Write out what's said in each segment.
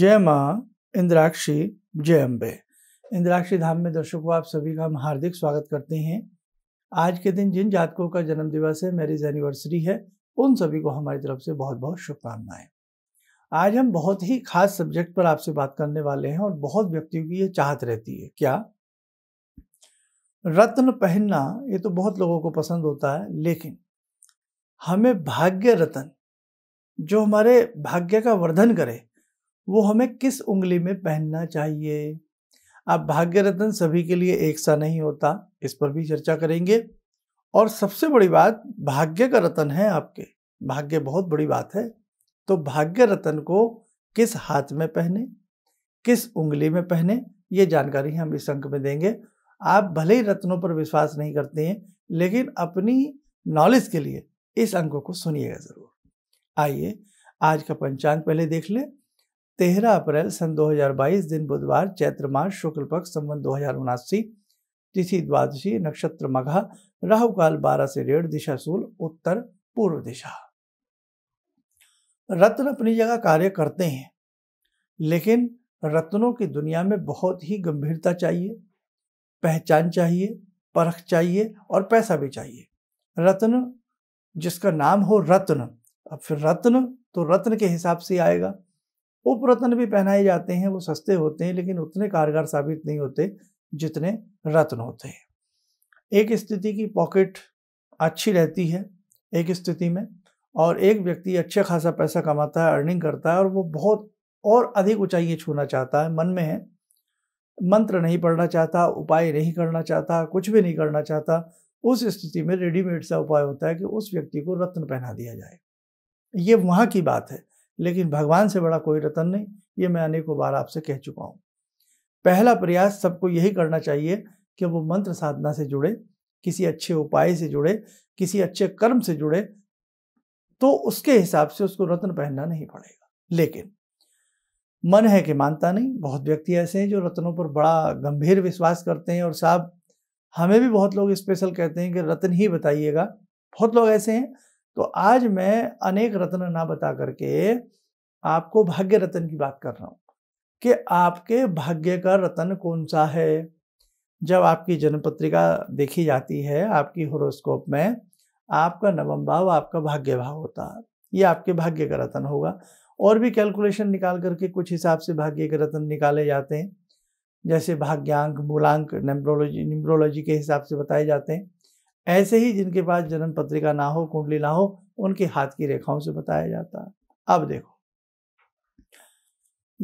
जय माँ इंद्राक्षी जय अम्बे इंद्राक्षी धाम में दर्शकों आप सभी का हम हार्दिक स्वागत करते हैं आज के दिन जिन जातकों का जन्म दिवस है मैरिज एनिवर्सरी है उन सभी को हमारी तरफ से बहुत बहुत शुभकामनाएं आज हम बहुत ही खास सब्जेक्ट पर आपसे बात करने वाले हैं और बहुत व्यक्तियों की ये चाहत रहती है क्या रत्न पहनना ये तो बहुत लोगों को पसंद होता है लेकिन हमें भाग्य रत्न जो हमारे भाग्य का वर्धन करे वो हमें किस उंगली में पहनना चाहिए अब भाग्य रत्न सभी के लिए एक सा नहीं होता इस पर भी चर्चा करेंगे और सबसे बड़ी बात भाग्य का रतन है आपके भाग्य बहुत बड़ी बात है तो भाग्य रतन को किस हाथ में पहने किस उंगली में पहने ये जानकारी हम इस अंक में देंगे आप भले ही रत्नों पर विश्वास नहीं करते हैं लेकिन अपनी नॉलेज के लिए इस अंकों को सुनिएगा ज़रूर आइए आज का पंचांग पहले देख लें तेरह अप्रैल सन 2022 दिन बुधवार चैत्र मास शुक्ल पक्ष संबंध दो हजार उनासी तिथि द्वादशी नक्षत्र मघा राहु काल बारह से डेढ़ दिशा सूल उत्तर पूर्व दिशा रत्न अपनी जगह कार्य करते हैं लेकिन रत्नों की दुनिया में बहुत ही गंभीरता चाहिए पहचान चाहिए परख चाहिए और पैसा भी चाहिए रत्न जिसका नाम हो रत्न अब फिर रत्न तो रत्न के हिसाब से आएगा उपरत्न भी पहनाए जाते हैं वो सस्ते होते हैं लेकिन उतने कारगर साबित नहीं होते जितने रत्न होते हैं एक स्थिति की पॉकेट अच्छी रहती है एक स्थिति में और एक व्यक्ति अच्छा खासा पैसा कमाता है अर्निंग करता है और वो बहुत और अधिक ऊंचाई छूना चाहता है मन में है मंत्र नहीं पढ़ना चाहता उपाय नहीं करना चाहता कुछ भी नहीं करना चाहता उस स्थिति में रेडीमेड सा उपाय होता है कि उस व्यक्ति को रत्न पहना दिया जाए ये वहाँ की बात है लेकिन भगवान से बड़ा कोई रतन नहीं ये मैं अनेकों बार आपसे कह चुका हूँ पहला प्रयास सबको यही करना चाहिए कि वो मंत्र साधना से जुड़े किसी अच्छे उपाय से जुड़े किसी अच्छे कर्म से जुड़े तो उसके हिसाब से उसको रत्न पहनना नहीं पड़ेगा लेकिन मन है कि मानता नहीं बहुत व्यक्ति ऐसे हैं जो रत्नों पर बड़ा गंभीर विश्वास करते हैं और साहब हमें भी बहुत लोग स्पेशल कहते हैं कि रत्न ही बताइएगा बहुत लोग ऐसे हैं तो आज मैं अनेक रत्न ना बता करके आपको भाग्य रत्न की बात कर रहा हूँ कि आपके भाग्य का रतन कौन सा है जब आपकी जन्म पत्रिका देखी जाती है आपकी होरोस्कोप में आपका नवम भाव आपका भाग्य भाव होता है ये आपके भाग्य का रतन होगा और भी कैलकुलेशन निकाल करके कुछ हिसाब से भाग्य के रतन निकाले जाते हैं जैसे भाग्यांक मूलांक नेम्ब्रोलॉजी निम्ब्रोलॉजी के हिसाब से बताए जाते हैं ऐसे ही जिनके पास जन्म पत्रिका ना हो कुंडली ना हो उनके हाथ की रेखाओं से बताया जाता है अब देखो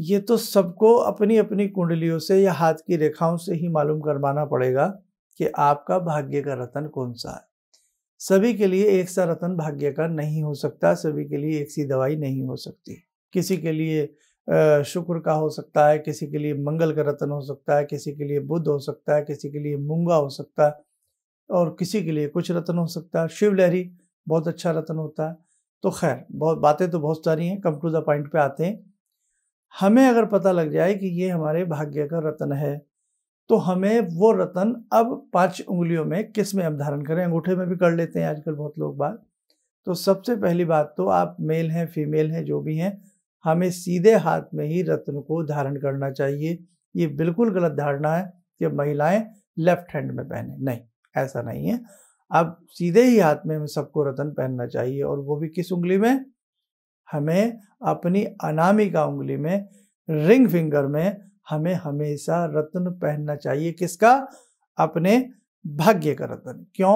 ये तो सबको अपनी अपनी कुंडलियों से या हाथ की रेखाओं से ही मालूम करवाना पड़ेगा कि आपका भाग्य का रतन कौन सा है सभी के लिए एक सा रतन भाग्य का नहीं हो सकता सभी के लिए एक सी दवाई नहीं हो सकती किसी के लिए शुक्र का हो सकता है किसी के लिए मंगल का रतन हो सकता है किसी के लिए बुद्ध हो सकता है किसी के लिए मूंगा हो सकता है और किसी के लिए कुछ रत्न हो सकता है शिव लहरी बहुत अच्छा रत्न होता है तो खैर बहुत बातें तो बहुत सारी हैं कम टू द पॉइंट पे आते हैं हमें अगर पता लग जाए कि ये हमारे भाग्य का रत्न है तो हमें वो रतन अब पांच उंगलियों में किस में अब धारण करें अंगूठे में भी कर लेते हैं आजकल बहुत लोग बात तो सबसे पहली बात तो आप मेल हैं फीमेल हैं जो भी हैं हमें सीधे हाथ में ही रत्न को धारण करना चाहिए ये बिल्कुल गलत धारणा है कि महिलाएं लेफ्ट हैंड में पहने नहीं ऐसा नहीं है अब सीधे ही हाथ में हमें सबको रतन पहनना चाहिए और वो भी किस उंगली में हमें अपनी अनामिका उंगली में रिंग फिंगर में हमें हमेशा रत्न पहनना चाहिए किसका अपने भाग्य का रत्न क्यों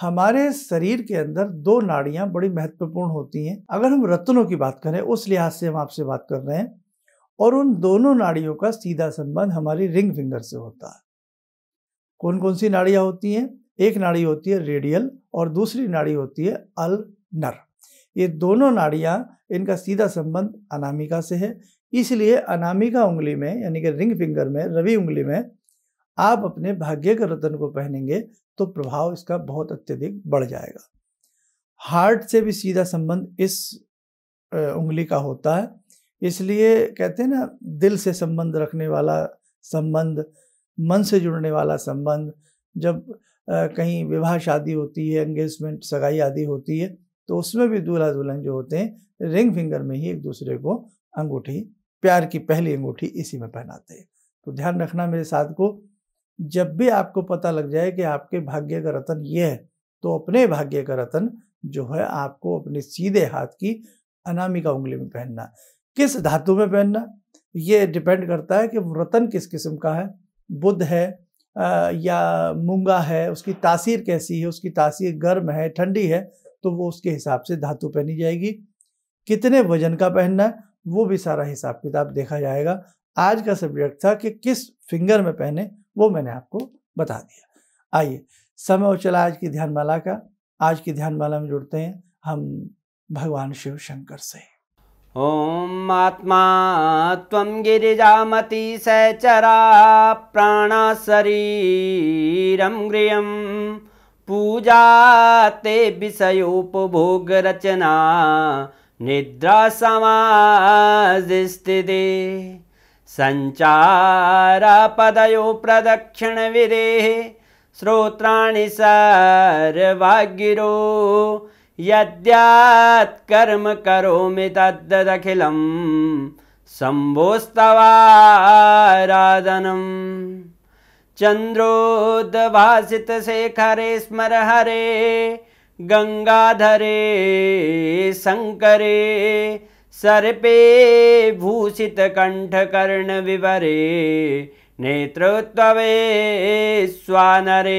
हमारे शरीर के अंदर दो नाड़ियां बड़ी महत्वपूर्ण होती हैं अगर हम रत्नों की बात करें उस लिहाज से हम आपसे बात कर रहे हैं और उन दोनों नाड़ियों का सीधा संबंध हमारी रिंग फिंगर से होता है कौन कौन सी नाड़ियाँ होती हैं एक नाड़ी होती है रेडियल और दूसरी नाड़ी होती है अल नर ये दोनों नाड़ियाँ इनका सीधा संबंध अनामिका से है इसलिए अनामिका उंगली में यानी कि रिंग फिंगर में रवि उंगली में आप अपने भाग्य के रतन को पहनेंगे तो प्रभाव इसका बहुत अत्यधिक बढ़ जाएगा हार्ट से भी सीधा संबंध इस उंगली का होता है इसलिए कहते हैं ना दिल से संबंध रखने वाला संबंध मन से जुड़ने वाला संबंध जब कहीं विवाह शादी होती है एंगेजमेंट सगाई आदि होती है तो उसमें भी दूल्हा दुल्हन जो होते हैं रिंग फिंगर में ही एक दूसरे को अंगूठी प्यार की पहली अंगूठी इसी में पहनाते हैं तो ध्यान रखना मेरे साथ को जब भी आपको पता लग जाए कि आपके भाग्य का रतन ये है तो अपने भाग्य का रतन जो है आपको अपने सीधे हाथ की अनामिका उंगली में पहनना किस धातु में पहनना ये डिपेंड करता है कि रतन किस किस्म का है बुद्ध है आ, या मूंगा है उसकी तासीर कैसी है उसकी तासीर गर्म है ठंडी है तो वो उसके हिसाब से धातु पहनी जाएगी कितने वजन का पहनना है वो भी सारा हिसाब किताब देखा जाएगा आज का सब्जेक्ट था कि किस फिंगर में पहने वो मैंने आपको बता दिया आइए समय और चला आज की ध्यानमाला का आज की ध्यानमाला में जुड़ते हैं हम भगवान शिव शंकर से ॐ आत्मा त्वं गिरिजामती सचरा प्राणाशरीरं गृहं पूजा ते विषयोपभोगरचना निद्रासमासिस्थिति सञ्चारपदयो प्रदक्षिणविदे श्रोत्राणि सर्वागिरो कर्म करोमि तद्दखिलं शम्भोस्तवाराधनं चन्द्रोद्भासितशेखरे स्मर हरे गङ्गाधरे शङ्करे सर्पे भूषितकण्ठकर्णविवरे नेत्रोत्तवे स्वानरे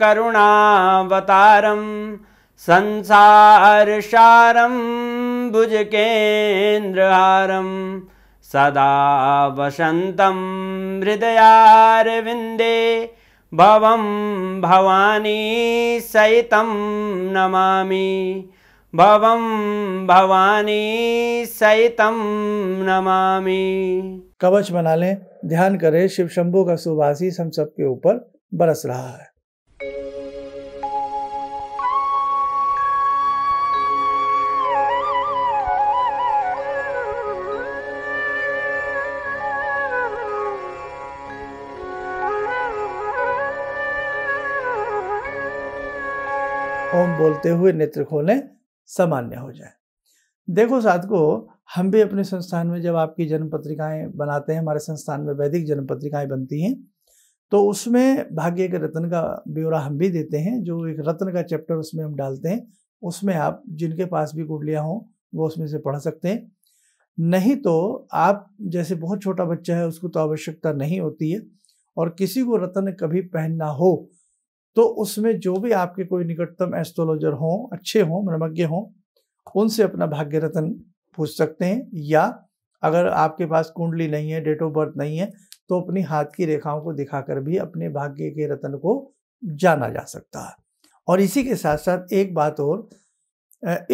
करुणावतारम संसार सारम भुज केन्द्रहारम सदा वसन्तं हृदयारविन्दे भवम भवानी सहितं नमामि भवम भवानी सहितं नमामि कवच बना लें ध्यान करें शिव शंभू का सुभाषी हम सबके ऊपर बरस रहा है बोलते हुए नेत्र खोलें सामान्य हो जाए देखो साधको हम भी अपने संस्थान में जब आपकी जन्म पत्रिकाएँ बनाते हैं हमारे संस्थान में वैदिक जन्म पत्रिकाएँ बनती हैं तो उसमें भाग्य के रत्न का ब्यौरा हम भी देते हैं जो एक रत्न का चैप्टर उसमें हम डालते हैं उसमें आप जिनके पास भी गुड़लियाँ हों वो उसमें से पढ़ सकते हैं नहीं तो आप जैसे बहुत छोटा बच्चा है उसको तो आवश्यकता नहीं होती है और किसी को रत्न कभी पहनना हो तो उसमें जो भी आपके कोई निकटतम एस्ट्रोलॉजर हों अच्छे हों ब्रह्मज्ञ हों उनसे अपना भाग्य रतन पूछ सकते हैं या अगर आपके पास कुंडली नहीं है डेट ऑफ बर्थ नहीं है तो अपनी हाथ की रेखाओं को दिखाकर भी अपने भाग्य के रतन को जाना जा सकता है और इसी के साथ साथ एक बात और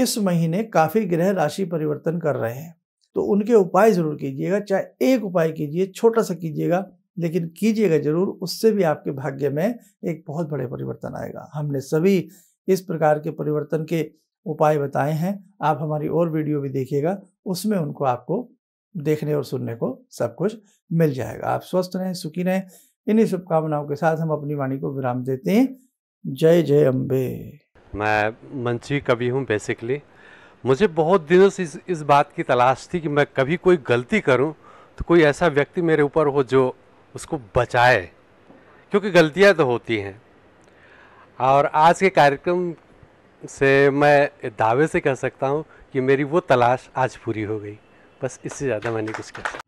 इस महीने काफ़ी ग्रह राशि परिवर्तन कर रहे हैं तो उनके उपाय ज़रूर कीजिएगा चाहे एक उपाय कीजिए छोटा सा कीजिएगा लेकिन कीजिएगा जरूर उससे भी आपके भाग्य में एक बहुत बड़े परिवर्तन आएगा हमने सभी इस प्रकार के परिवर्तन के उपाय बताए हैं आप हमारी और वीडियो भी देखिएगा उसमें उनको आपको देखने और सुनने को सब कुछ मिल जाएगा आप स्वस्थ रहें सुखी रहें इन्हीं शुभकामनाओं के साथ हम अपनी वाणी को विराम देते हैं जय जय अम्बे मैं मंची कवि हूँ बेसिकली मुझे बहुत दिनों से इस, इस बात की तलाश थी कि मैं कभी कोई गलती करूँ तो कोई ऐसा व्यक्ति मेरे ऊपर हो जो उसको बचाए क्योंकि गलतियां तो होती हैं और आज के कार्यक्रम से मैं दावे से कह सकता हूँ कि मेरी वो तलाश आज पूरी हो गई बस इससे ज़्यादा मैंने कुछ कहा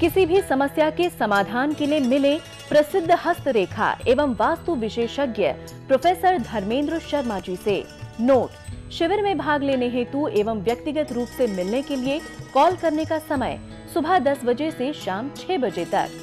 किसी भी समस्या के समाधान के लिए मिले प्रसिद्ध हस्तरेखा एवं वास्तु विशेषज्ञ प्रोफेसर धर्मेंद्र शर्मा जी से नोट शिविर में भाग लेने हेतु एवं व्यक्तिगत रूप से मिलने के लिए कॉल करने का समय सुबह 10 बजे से शाम 6 बजे तक